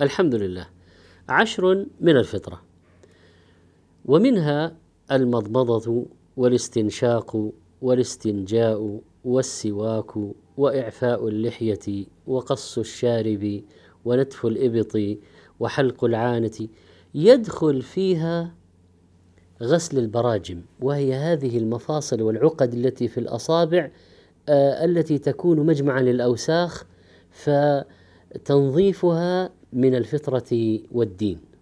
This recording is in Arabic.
الحمد لله عشر من الفطرة ومنها المضمضة والاستنشاق والاستنجاء والسواك وإعفاء اللحية وقص الشارب ونتف الإبط وحلق العانة يدخل فيها غسل البراجم وهي هذه المفاصل والعقد التي في الأصابع آه، التي تكون مجمعا للأوساخ فتنظيفها من الفطرة والدين